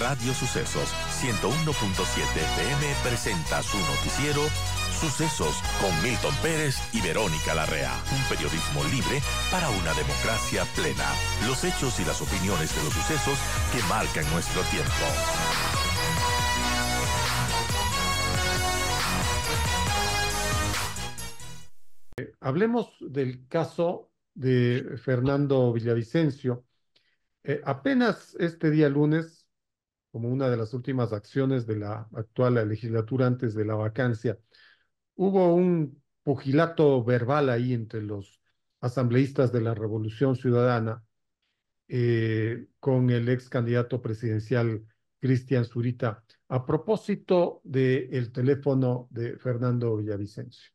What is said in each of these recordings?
Radio Sucesos 101.7 FM presenta su noticiero Sucesos con Milton Pérez y Verónica Larrea. Un periodismo libre para una democracia plena. Los hechos y las opiniones de los sucesos que marcan nuestro tiempo. Hablemos del caso de Fernando Villavicencio. Eh, apenas este día lunes como una de las últimas acciones de la actual legislatura antes de la vacancia. Hubo un pugilato verbal ahí entre los asambleístas de la Revolución Ciudadana eh, con el ex candidato presidencial Cristian Zurita a propósito del teléfono de Fernando Villavicencio.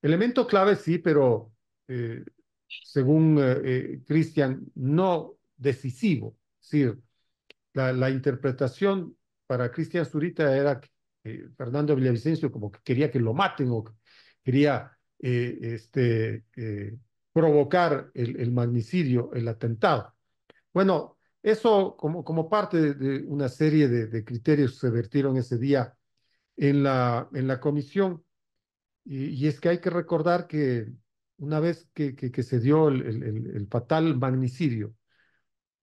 Elemento clave sí, pero eh, según eh, Cristian, no decisivo. Es decir, la, interpretación para Cristian Zurita era que Fernando Villavicencio como que quería que lo maten o quería eh, este, eh, provocar el, magnicidio, el atentado. Bueno, eso como, como parte de, una serie de, criterios se vertieron ese día en la, en la comisión. Y, es que hay que recordar que una vez que, se dio el fatal magnicidio,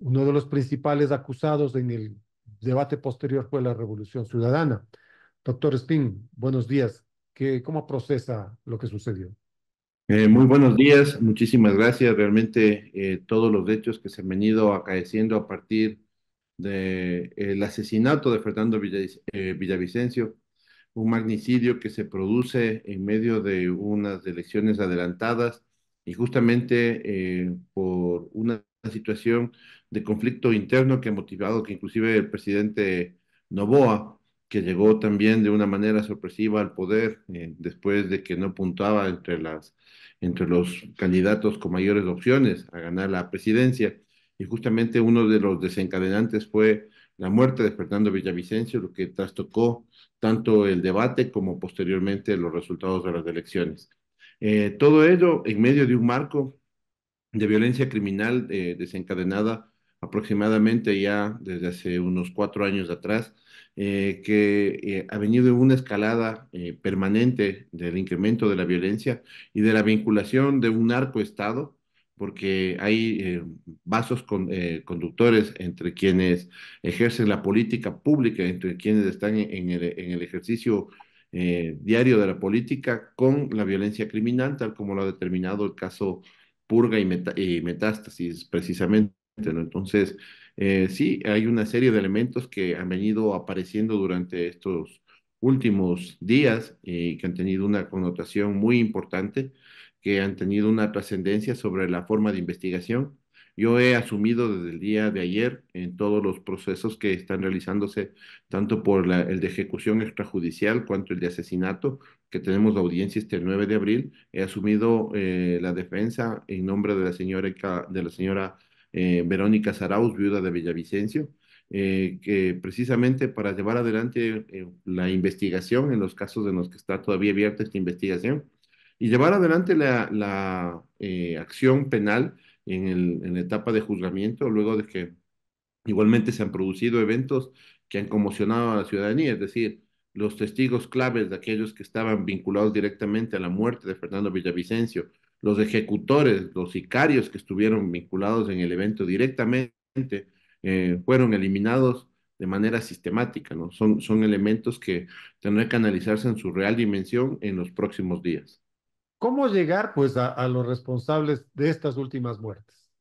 uno de los principales acusados en el debate posterior fue la Revolución Ciudadana. Doctor Sting, buenos días. ¿Qué, ¿Cómo procesa lo que sucedió? Eh, muy buenos días, muchísimas gracias. Realmente eh, todos los hechos que se han venido acaeciendo a partir del eh, asesinato de Fernando Villavicencio, un magnicidio que se produce en medio de unas elecciones adelantadas y justamente por una situación de conflicto interno que ha motivado que inclusive el presidente Novoa, que llegó también de una manera sorpresiva al poder eh, después de que no puntaba entre, las, entre los candidatos con mayores opciones a ganar la presidencia. Y justamente uno de los desencadenantes fue la muerte de Fernando Villavicencio, lo que trastocó tanto el debate como posteriormente los resultados de las elecciones. Eh, todo ello en medio de un marco de violencia criminal eh, desencadenada aproximadamente ya desde hace unos cuatro años atrás, eh, que eh, ha venido una escalada permanente del incremento de la violencia y de la vinculación de un estado porque hay vasos con, conductores entre quienes ejercen la política pública, entre quienes están en el, en el ejercicio diario de la política con la violencia criminal, tal como lo ha determinado el caso y, metástasis precisamente. ¿no? Entonces, eh, sí, hay una serie de elementos que han venido apareciendo durante estos últimos días y que han tenido una connotación muy importante, que han tenido una trascendencia sobre la forma de investigación yo he asumido desde el día de ayer en todos los procesos que están realizándose, tanto por el de ejecución extrajudicial cuanto el de asesinato, que tenemos la audiencia este 9 de abril, he asumido eh, la defensa en nombre de la señora, de la señora eh, Verónica Saraus, viuda de Villavicencio, eh, que precisamente para llevar adelante la investigación en los casos en los que está todavía abierta esta investigación y llevar adelante la, la acción penal en, la etapa de juzgamiento, luego de que igualmente se han producido eventos que han conmocionado a la ciudadanía, es decir, los testigos claves de aquellos que estaban vinculados directamente a la muerte de Fernando Villavicencio, los ejecutores, los sicarios que estuvieron vinculados en el evento directamente, eh, fueron eliminados de manera sistemática, ¿no? Son, son elementos que tendrán que analizarse en su real dimensión en los próximos días. ¿Cómo llegar pues a, los responsables de estas últimas muertes?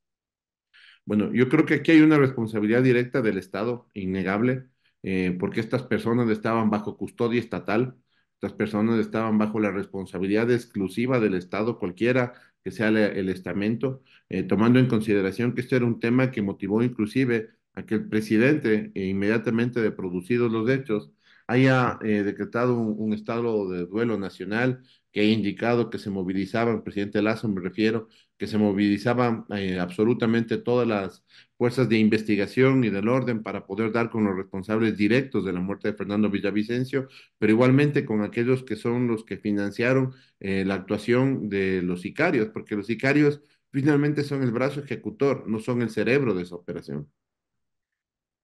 Bueno, yo creo que aquí hay una responsabilidad directa del Estado, innegable, eh, porque estas personas estaban bajo custodia estatal, estas personas estaban bajo la responsabilidad exclusiva del Estado, cualquiera que sea el, estamento, eh, tomando en consideración que este era un tema que motivó inclusive a que el presidente, eh, inmediatamente de producidos los hechos, haya eh, decretado un, estado de duelo nacional que ha indicado que se movilizaban, presidente Lazo me refiero, que se movilizaban eh, absolutamente todas las fuerzas de investigación y del orden para poder dar con los responsables directos de la muerte de Fernando Villavicencio, pero igualmente con aquellos que son los que financiaron eh, la actuación de los sicarios, porque los sicarios finalmente son el brazo ejecutor, no son el cerebro de esa operación.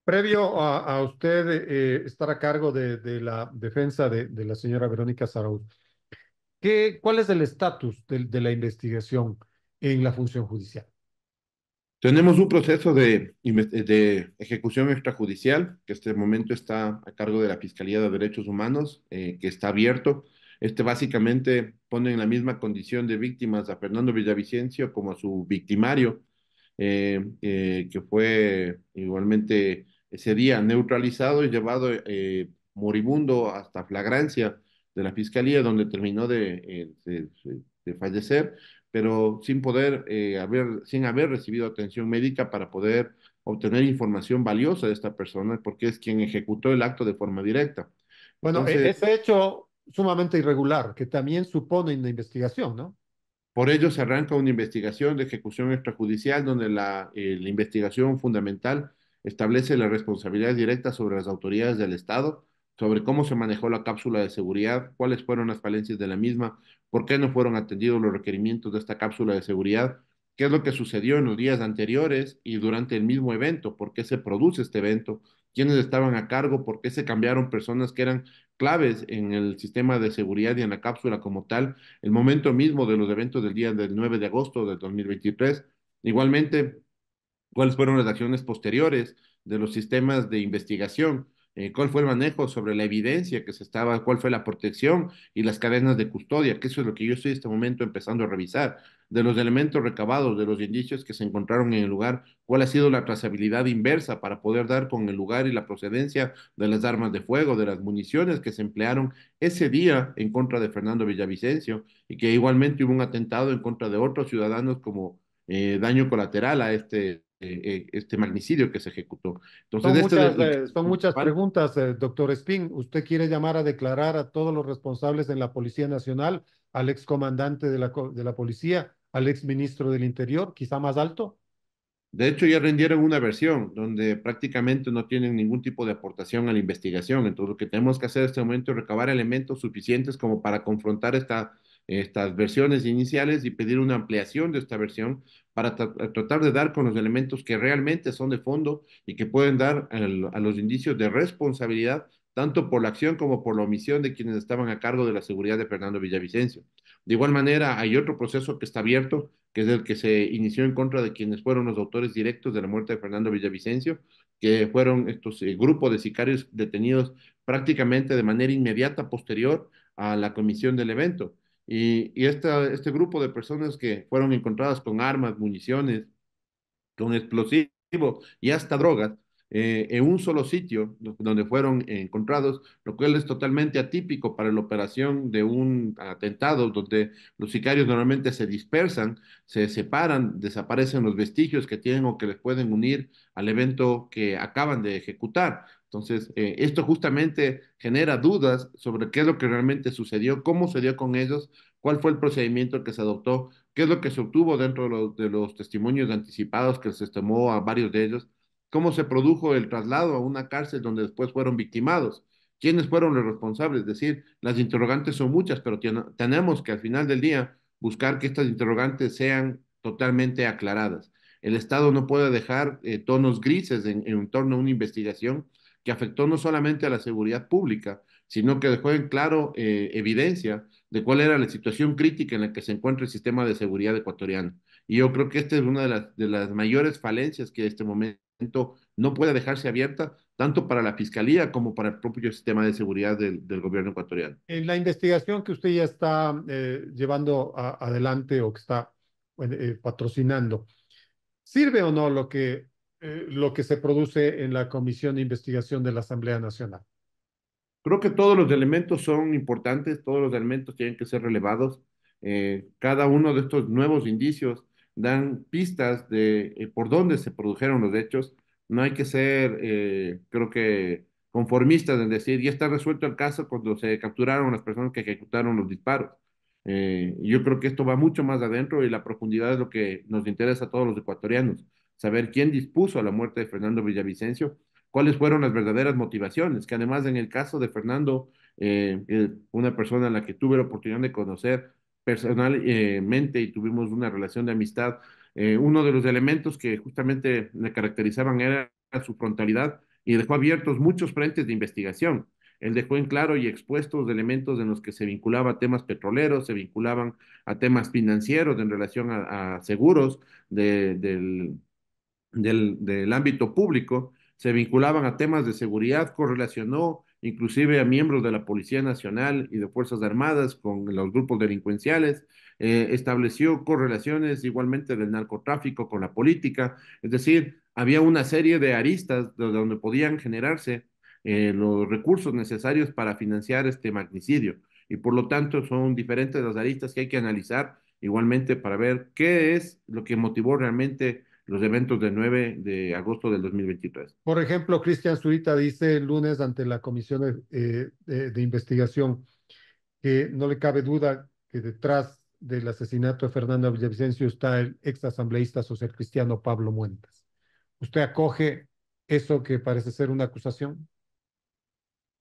Previo a, usted eh, estar a cargo de, la defensa de, la señora Verónica Zarauz, ¿qué, ¿cuál es el estatus de, la investigación en la función judicial? Tenemos un proceso de, de ejecución extrajudicial que este momento está a cargo de la Fiscalía de Derechos Humanos, eh, que está abierto. Este básicamente pone en la misma condición de víctimas a Fernando Villavicencio como a su victimario, eh, que fue igualmente sería neutralizado y llevado eh, moribundo hasta flagrancia de la fiscalía, donde terminó de, eh, de, fallecer, pero sin poder eh, haber, sin haber recibido atención médica para poder obtener información valiosa de esta persona, porque es quien ejecutó el acto de forma directa. Bueno, e, es ese hecho sumamente irregular, que también supone una investigación, ¿no? Por ello se arranca una investigación de ejecución extrajudicial donde la, la investigación fundamental establece la responsabilidad directa sobre las autoridades del Estado, sobre cómo se manejó la cápsula de seguridad, cuáles fueron las falencias de la misma, por qué no fueron atendidos los requerimientos de esta cápsula de seguridad, qué es lo que sucedió en los días anteriores y durante el mismo evento, por qué se produce este evento, quiénes estaban a cargo, por qué se cambiaron personas que eran claves en el sistema de seguridad y en la cápsula como tal, el momento mismo de los eventos del día del 9 de agosto de 2023. Igualmente, cuáles fueron las acciones posteriores de los sistemas de investigación, eh, cuál fue el manejo sobre la evidencia que se estaba, cuál fue la protección y las cadenas de custodia, que eso es lo que yo estoy en este momento empezando a revisar, de los elementos recabados, de los indicios que se encontraron en el lugar, cuál ha sido la trazabilidad inversa para poder dar con el lugar y la procedencia de las armas de fuego, de las municiones que se emplearon ese día en contra de Fernando Villavicencio y que igualmente hubo un atentado en contra de otros ciudadanos como eh, daño colateral a este eh, este magnicidio que se ejecutó. Entonces, son, muchas, eh, preguntas, eh, doctor Spin. ¿Usted quiere llamar a declarar a todos los responsables en la Policía Nacional, al excomandante de la, de la Policía, al exministro del Interior, quizá más alto? De hecho, ya rindieron una versión donde prácticamente no tienen ningún tipo de aportación a la investigación. Entonces, lo que tenemos que hacer en este momento es recabar elementos suficientes como para confrontar esta estas versiones iniciales y pedir una ampliación de esta versión para eh, tratar de dar con los elementos que realmente son de fondo y que pueden dar a los indicios de responsabilidad tanto por la acción como por la omisión de quienes estaban a cargo de la seguridad de Fernando Villavicencio. De igual manera, hay otro proceso que está abierto, que es el que se inició en contra de quienes fueron los autores directos de la muerte de Fernando Villavicencio, que fueron estos eh, grupos de sicarios detenidos prácticamente de manera inmediata posterior a la comisión del evento. Y, este grupo de personas que fueron encontradas con armas, municiones, con explosivos y hasta drogas eh, en un solo sitio donde fueron encontrados, lo cual es totalmente atípico para la operación de un atentado donde los sicarios normalmente se dispersan, se separan, desaparecen los vestigios que tienen o que les pueden unir al evento que acaban de ejecutar. Entonces, eh, esto justamente genera dudas sobre qué es lo que realmente sucedió, cómo se dio con ellos, cuál fue el procedimiento que se adoptó, qué es lo que se obtuvo dentro de los, testimonios anticipados que se tomó a varios de ellos, cómo se produjo el traslado a una cárcel donde después fueron victimados, quiénes fueron los responsables. Es decir, las interrogantes son muchas, pero tenemos que al final del día buscar que estas interrogantes sean totalmente aclaradas. El Estado no puede dejar eh, tonos grises en, en torno a una investigación que afectó no solamente a la seguridad pública, sino que dejó en claro eh, evidencia de cuál era la situación crítica en la que se encuentra el sistema de seguridad ecuatoriano. Y yo creo que esta es una de las, de las mayores falencias que en este momento no puede dejarse abierta, tanto para la Fiscalía como para el propio sistema de seguridad del, gobierno ecuatoriano. En la investigación que usted ya está eh, llevando adelante o que está eh, patrocinando, ¿sirve o no lo que eh, lo que se produce en la Comisión de Investigación de la Asamblea Nacional. Creo que todos los elementos son importantes, todos los elementos tienen que ser relevados. Eh, cada uno de estos nuevos indicios dan pistas de eh, por dónde se produjeron los hechos. No hay que ser, creo que, conformistas en decir, ya está resuelto el caso cuando se capturaron las personas que ejecutaron los disparos. yo creo que esto va mucho más adentro y la profundidad es lo que nos interesa a todos los ecuatorianos saber quién dispuso a la muerte de Fernando Villavicencio, cuáles fueron las verdaderas motivaciones, que además en el caso de Fernando, eh, una persona a la que tuve la oportunidad de conocer personalmente y tuvimos una relación de amistad, eh, uno de los elementos que justamente le caracterizaban era su frontalidad y dejó abiertos muchos frentes de investigación. Él dejó en claro y expuestos elementos en los que se vinculaba a temas petroleros, se vinculaban a temas financieros en relación a, seguros del, del, ámbito público, se vinculaban a temas de seguridad, correlacionó inclusive a miembros de la Policía Nacional y de Fuerzas Armadas con los grupos delincuenciales, eh, estableció correlaciones igualmente del narcotráfico con la política, es decir, había una serie de aristas de donde podían generarse eh, los recursos necesarios para financiar este magnicidio y por lo tanto son diferentes las aristas que hay que analizar igualmente para ver qué es lo que motivó realmente los eventos del 9 de agosto del 2023. Por ejemplo, Cristian Zurita dice el lunes ante la Comisión eh, eh, de, Investigación que no le cabe duda que detrás del asesinato de Fernando Villavicencio está el ex asambleísta social cristiano Pablo Muentes. ¿Usted acoge eso que parece ser una acusación?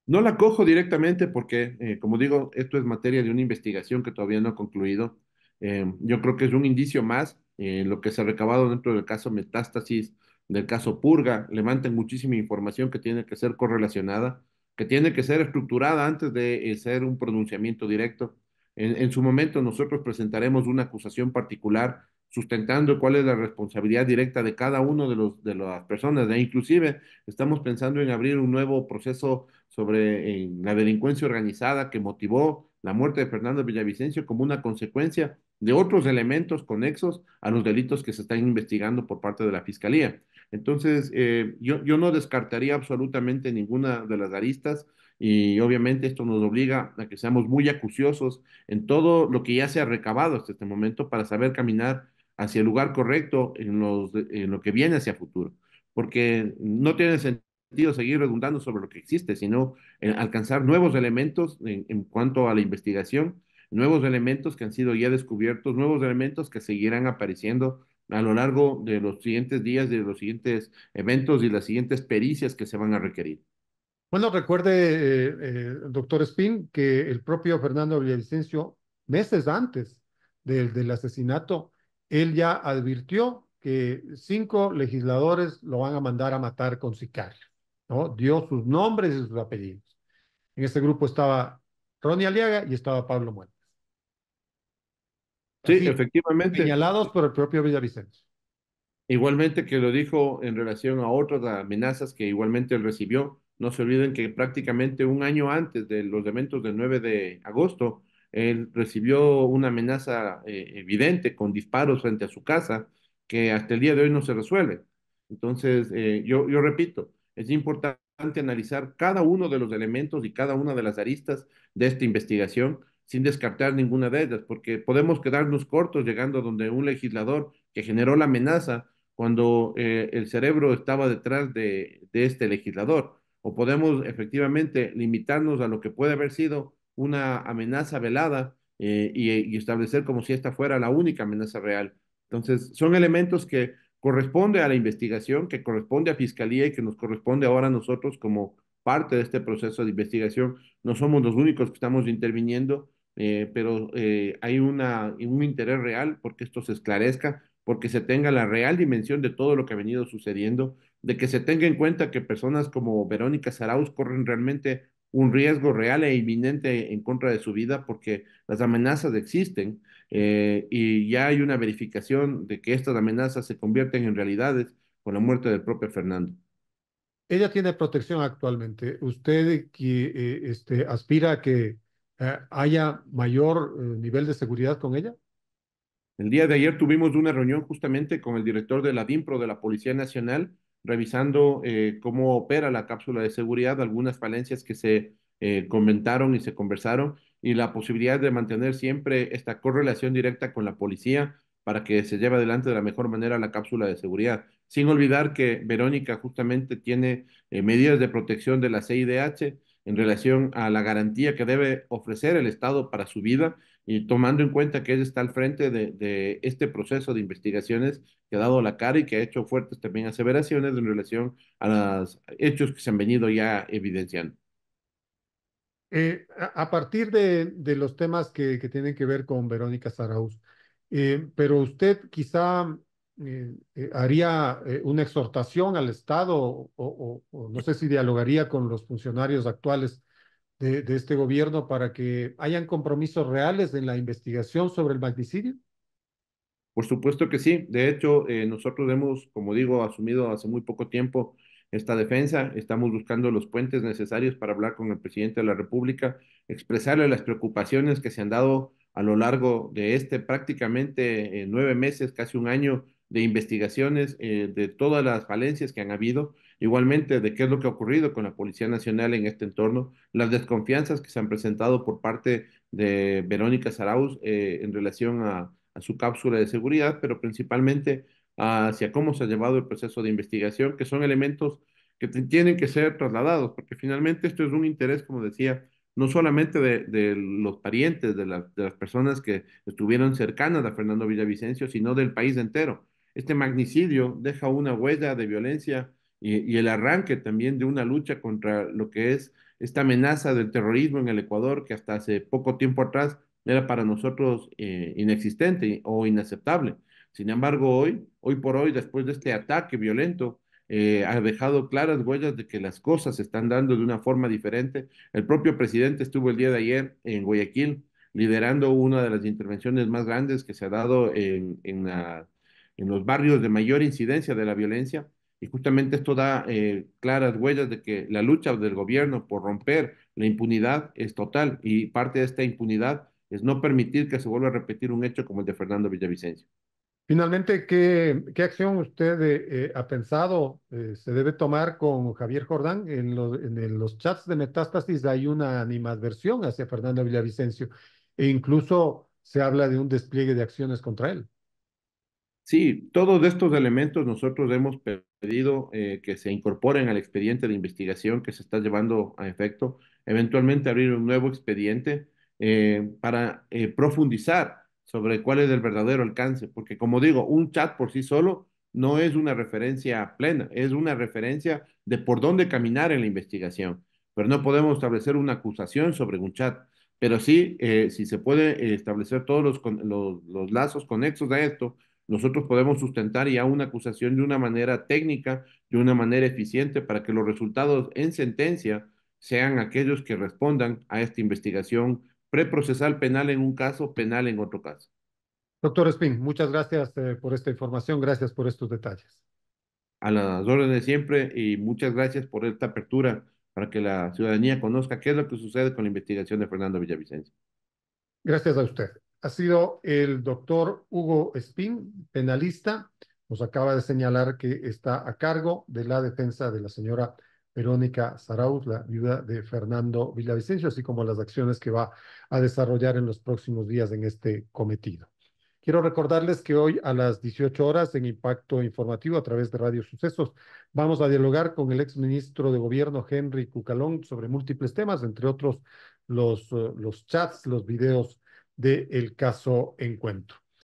No la acojo directamente porque, eh, como digo, esto es materia de una investigación que todavía no ha concluido. yo creo que es un indicio más eh, lo que se ha recabado dentro del caso Metástasis, del caso Purga, levantan muchísima información que tiene que ser correlacionada, que tiene que ser estructurada antes de eh, ser un pronunciamiento directo. En, su momento nosotros presentaremos una acusación particular sustentando cuál es la responsabilidad directa de cada uno de, de las personas. E inclusive estamos pensando en abrir un nuevo proceso sobre eh, la delincuencia organizada que motivó la muerte de Fernando Villavicencio como una consecuencia de otros elementos conexos a los delitos que se están investigando por parte de la Fiscalía. Entonces, eh, yo, no descartaría absolutamente ninguna de las aristas y obviamente esto nos obliga a que seamos muy acuciosos en todo lo que ya se ha recabado hasta este momento para saber caminar hacia el lugar correcto en, los, lo que viene hacia futuro, porque no tiene sentido seguir redundando sobre lo que existe, sino eh, alcanzar nuevos elementos en cuanto a la investigación nuevos elementos que han sido ya descubiertos, nuevos elementos que seguirán apareciendo a lo largo de los siguientes días, de los siguientes eventos y las siguientes pericias que se van a requerir. Bueno, recuerde, eh, eh, doctor Spin, que el propio Fernando Villavicencio, meses antes del asesinato, él ya advirtió que cinco legisladores lo van a mandar a matar con sicario, ¿no? Dio sus nombres y sus apellidos. En ese grupo estaba Ronnie Aliaga y estaba Pablo Muñoz. Sí, efectivamente. Señalados por el propio Villavicencio. Igualmente que lo dijo en relación a otras amenazas que igualmente él recibió. No se olviden que prácticamente un año antes de los eventos del 9 de agosto, él recibió una amenaza eh, evidente con disparos frente a su casa que hasta el día de hoy no se resuelve. Entonces, eh, yo, yo repito, es importante analizar cada uno de los elementos y cada una de las aristas de esta investigación sin descartar ninguna de ellas, porque podemos quedarnos cortos llegando a donde un legislador que generó la amenaza cuando eh, el cerebro estaba detrás de, este legislador, o podemos efectivamente limitarnos a lo que puede haber sido una amenaza velada eh, y, establecer como si esta fuera la única amenaza real. Entonces, son elementos que corresponde a la investigación, que corresponde a Fiscalía y que nos corresponde ahora a nosotros como parte de este proceso de investigación. No somos los únicos que estamos interviniendo, eh, pero eh, hay una, un interés real porque esto se esclarezca, porque se tenga la real dimensión de todo lo que ha venido sucediendo, de que se tenga en cuenta que personas como Verónica Saraus corren realmente un riesgo real e inminente en contra de su vida porque las amenazas existen eh, y ya hay una verificación de que estas amenazas se convierten en realidades con la muerte del propio Fernando. Ella tiene protección actualmente. ¿Usted este, aspira a que eh, haya mayor eh, nivel de seguridad con ella? El día de ayer tuvimos una reunión justamente con el director de la DIMPRO de la Policía Nacional, revisando eh, cómo opera la cápsula de seguridad, algunas falencias que se comentaron y se conversaron, y la posibilidad de mantener siempre esta correlación directa con la policía para que se lleve adelante de la mejor manera la cápsula de seguridad. Sin olvidar que Verónica justamente tiene medidas de protección de la CIDH, en relación a la garantía que debe ofrecer el Estado para su vida y tomando en cuenta que él está al frente de, este proceso de investigaciones que ha dado la cara y que ha hecho fuertes también aseveraciones en relación a los hechos que se han venido ya evidenciando. Eh, a partir de, los temas que, tienen que ver con Verónica Saraus, eh, pero usted quizá eh, eh, haría eh, una exhortación al Estado o, no sé si dialogaría con los funcionarios actuales de, de, este gobierno para que hayan compromisos reales en la investigación sobre el magnicidio? Por supuesto que sí. De hecho, nosotros hemos, como digo, asumido hace muy poco tiempo esta defensa. Estamos buscando los puentes necesarios para hablar con el presidente de la República, expresarle las preocupaciones que se han dado a lo largo de este prácticamente nueve meses, casi un año de investigaciones eh, de todas las valencias que han habido, igualmente de qué es lo que ha ocurrido con la Policía Nacional en este entorno, las desconfianzas que se han presentado por parte de Verónica Saraus eh, en relación a, su cápsula de seguridad, pero principalmente hacia cómo se ha llevado el proceso de investigación, que son elementos que tienen que ser trasladados, porque finalmente esto es un interés, como decía, no solamente de, los parientes, de, de, las personas que estuvieron cercanas a Fernando Villavicencio, sino del país entero este magnicidio deja una huella de violencia y, el arranque también de una lucha contra lo que es esta amenaza del terrorismo en el Ecuador, que hasta hace poco tiempo atrás era para nosotros eh, inexistente o inaceptable. Sin embargo, hoy, hoy por hoy, después de este ataque violento, eh, ha dejado claras huellas de que las cosas se están dando de una forma diferente. El propio presidente estuvo el día de ayer en Guayaquil liderando una de las intervenciones más grandes que se ha dado en la en los barrios de mayor incidencia de la violencia. Y justamente esto da eh, claras huellas de que la lucha del gobierno por romper la impunidad es total y parte de esta impunidad es no permitir que se vuelva a repetir un hecho como el de Fernando Villavicencio. Finalmente, ¿qué, acción usted eh, eh, ha pensado se debe tomar con Javier Jordán? En, en los chats de Metástasis hay una animadversión hacia Fernando Villavicencio e incluso se habla de un despliegue de acciones contra él. Sí, todos estos elementos nosotros hemos pedido eh, que se incorporen al expediente de investigación que se está llevando a efecto, eventualmente abrir un nuevo expediente eh, para eh, profundizar sobre cuál es el verdadero alcance, porque como digo, un chat por sí solo no es una referencia plena, es una referencia de por dónde caminar en la investigación, pero no podemos establecer una acusación sobre un chat, pero sí, si se puede establecer todos los lazos conexos a esto nosotros podemos sustentar ya una acusación de una manera técnica, de una manera eficiente, para que los resultados en sentencia sean aquellos que respondan a esta investigación preprocesal penal en un caso, penal en otro caso. Doctor Espín, muchas gracias eh, por esta información, gracias por estos detalles. A las órdenes siempre y muchas gracias por esta apertura para que la ciudadanía conozca qué es lo que sucede con la investigación de Fernando Villavicencio. Gracias a usted ha sido el doctor Hugo Espín, penalista. Nos acaba de señalar que está a cargo de la defensa de la señora Verónica Zarauz, la viuda de Fernando Villavicencio, así como las acciones que va a desarrollar en los próximos días en este cometido. Quiero recordarles que hoy a las 18 horas en Impacto Informativo a través de Radio Sucesos vamos a dialogar con el exministro de Gobierno Henry Cucalón sobre múltiples temas, entre otros los, eh, los chats, los videos del caso Encuentro.